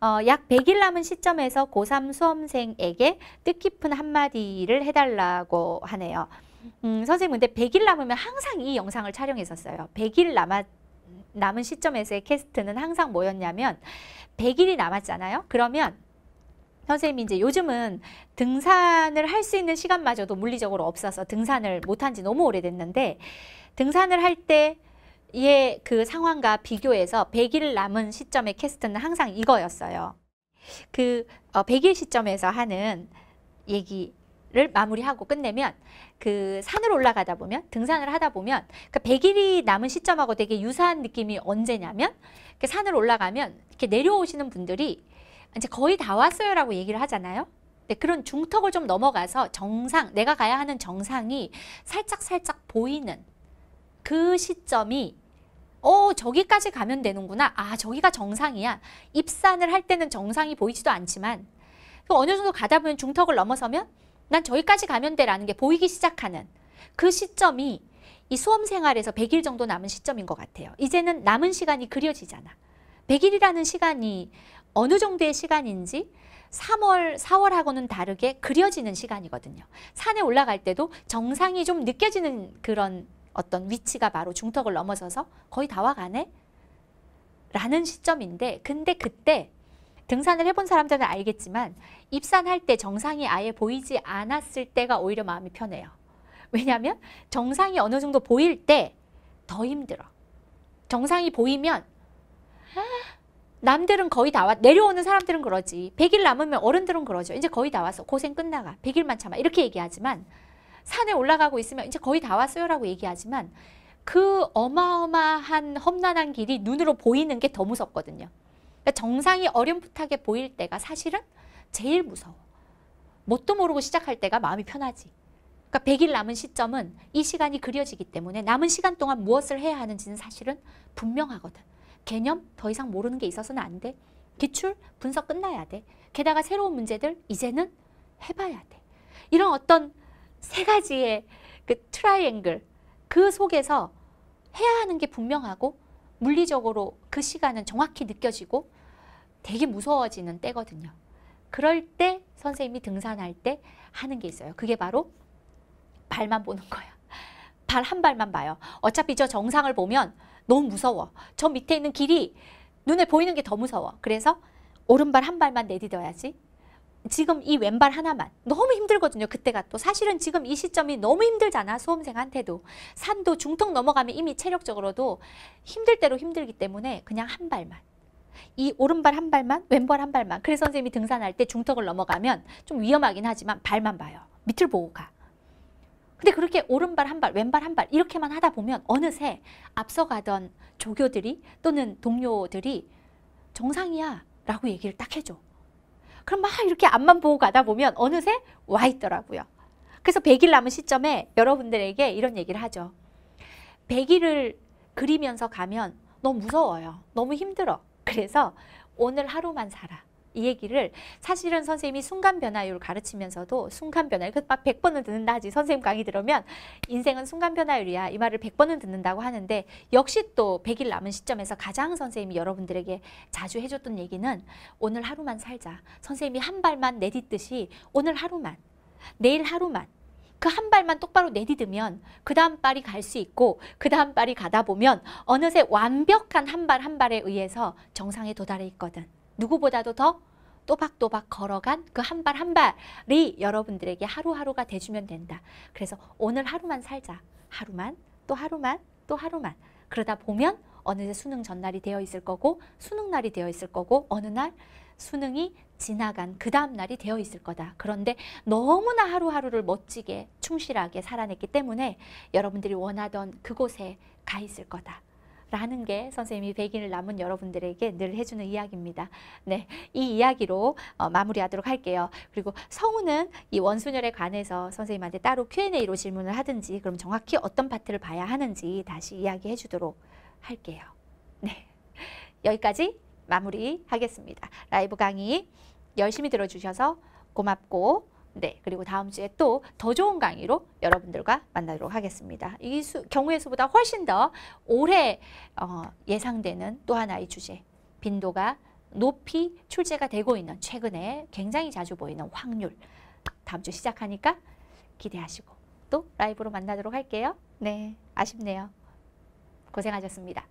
어, 약 100일 남은 시점에서 고3 수험생에게 뜻깊은 한마디를 해달라고 하네요. 음, 선생님 근데 100일 남으면 항상 이 영상을 촬영했었어요. 100일 남았 남은 시점에서의 캐스트는 항상 뭐였냐면 100일이 남았잖아요. 그러면 선생님이 이제 요즘은 등산을 할 수 있는 시간마저도 물리적으로 없어서 등산을 못한 지 너무 오래됐는데 등산을 할때 이의 그 상황과 비교해서 100일 남은 시점의 캐스트는 항상 이거였어요. 그 100일 어, 시점에서 하는 얘기를 마무리하고 끝내면 그 산을 올라가다 보면 등산을 하다 보면 그 100일이 남은 시점하고 되게 유사한 느낌이 언제냐면 그 산을 올라가면 이렇게 내려오시는 분들이 이제 거의 다 왔어요라고 얘기를 하잖아요. 네, 그런 중턱을 좀 넘어가서 정상, 내가 가야 하는 정상이 살짝살짝 살짝 보이는 그 시점이 어 저기까지 가면 되는구나 아 저기가 정상이야 입산을 할 때는 정상이 보이지도 않지만 그 어느 정도 가다 보면 중턱을 넘어서면 난 저기까지 가면 돼라는 게 보이기 시작하는 그 시점이 이 수험 생활에서 100일 정도 남은 시점인 것 같아요. 이제는 남은 시간이 그려지잖아. 100일이라는 시간이 어느 정도의 시간인지 3월, 4월하고는 다르게 그려지는 시간이거든요. 산에 올라갈 때도 정상이 좀 느껴지는 그런 어떤 위치가 바로 중턱을 넘어서서 거의 다 와가네? 라는 시점인데 근데 그때 등산을 해본 사람들은 알겠지만 입산할 때 정상이 아예 보이지 않았을 때가 오히려 마음이 편해요. 왜냐하면 정상이 어느 정도 보일 때 더 힘들어. 정상이 보이면 남들은 거의 다 와. 내려오는 사람들은 그러지. 100일 남으면 어른들은 그러죠. 이제 거의 다 와서 고생 끝나가. 100일만 참아. 이렇게 얘기하지만 산에 올라가고 있으면 이제 거의 다 왔어요라고 얘기하지만 그 어마어마한 험난한 길이 눈으로 보이는 게 더 무섭거든요. 그러니까 정상이 어렴풋하게 보일 때가 사실은 제일 무서워. 뭣도 모르고 시작할 때가 마음이 편하지. 그러니까 100일 남은 시점은 이 시간이 그려지기 때문에 남은 시간 동안 무엇을 해야 하는지는 사실은 분명하거든. 개념 더 이상 모르는 게 있어서는 안 돼. 기출 분석 끝나야 돼. 게다가 새로운 문제들 이제는 해봐야 돼. 이런 어떤 세 가지의 그 트라이앵글 그 속에서 해야 하는 게 분명하고 물리적으로 그 시간은 정확히 느껴지고 되게 무서워지는 때거든요. 그럴 때 선생님이 등산할 때 하는 게 있어요. 그게 바로 발만 보는 거예요발 한 발만 봐요. 어차피 저 정상을 보면 너무 무서워. 저 밑에 있는 길이 눈에 보이는 게 더 무서워. 그래서 오른발 한 발만 내디뎌야지 지금 이 왼발 하나만 너무 힘들거든요. 그때가 또 사실은 지금 이 시점이 너무 힘들잖아. 수험생한테도. 산도 중턱 넘어가면 이미 체력적으로도 힘들 대로 힘들기 때문에 그냥 한 발만. 이 오른발 한 발만 왼발 한 발만 그래서 선생님이 등산할 때 중턱을 넘어가면 좀 위험하긴 하지만 발만 봐요. 밑을 보고 가. 근데 그렇게 오른발 한 발, 왼발 한 발 이렇게만 하다 보면 어느새 앞서가던 조교들이 또는 동료들이 정상이야 라고 얘기를 딱 해줘. 그럼 막 이렇게 앞만 보고 가다 보면 어느새 와 있더라고요. 그래서 100일 남은 시점에 여러분들에게 이런 얘기를 하죠. 100일을 그리면서 가면 너무 무서워요. 너무 힘들어. 그래서 오늘 하루만 살아. 이 얘기를 사실은 선생님이 순간 변화율 가르치면서도 순간 변화율 그막 100번은 듣는다 하지 선생님 강의 들으면 인생은 순간 변화율이야 이 말을 100번은 듣는다고 하는데 역시 또 100일 남은 시점에서 가장 선생님이 여러분들에게 자주 해줬던 얘기는 오늘 하루만 살자 선생님이 한 발만 내딛듯이 오늘 하루만 내일 하루만 그 한 발만 똑바로 내딛으면 그 다음 발이 갈 수 있고 그 다음 발이 가다 보면 어느새 완벽한 한 발한 한 발에 의해서 정상에 도달해 있거든. 누구보다도 더 또박또박 걸어간 그 한 발 한 발이 여러분들에게 하루하루가 돼주면 된다. 그래서 오늘 하루만 살자. 하루만, 또 하루만, 또 하루만. 그러다 보면 어느새 수능 전날이 되어 있을 거고 수능 날이 되어 있을 거고 어느 날 수능이 지나간 그 다음 날이 되어 있을 거다. 그런데 너무나 하루하루를 멋지게 충실하게 살아냈기 때문에 여러분들이 원하던 그곳에 가 있을 거다. 라는 게 선생님이 백인을 남은 여러분들에게 늘 해주는 이야기입니다. 네, 이 이야기로 어, 마무리하도록 할게요. 그리고 성우는 이 원수녀에 관해서 선생님한테 따로 Q&A로 질문을 하든지 그럼 정확히 어떤 파트를 봐야 하는지 다시 이야기해 주도록 할게요. 네, 여기까지 마무리하겠습니다. 라이브 강의 열심히 들어주셔서 고맙고 네, 그리고 다음 주에 또 더 좋은 강의로 여러분들과 만나도록 하겠습니다. 이 수, 경우의 수보다 훨씬 더 올해 어, 예상되는 또 하나의 주제, 빈도가 높이 출제가 되고 있는 최근에 굉장히 자주 보이는 확률 다음 주 시작하니까 기대하시고 또 라이브로 만나도록 할게요. 네, 아쉽네요. 고생하셨습니다.